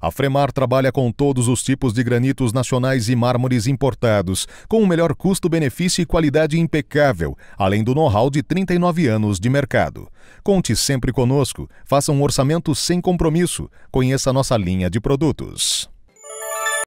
A Fremar trabalha com todos os tipos de granitos nacionais e mármores importados, com o melhor custo-benefício e qualidade impecável, além do know-how de 39 anos de mercado. Conte sempre conosco, faça um orçamento sem compromisso, conheça nossa linha de produtos.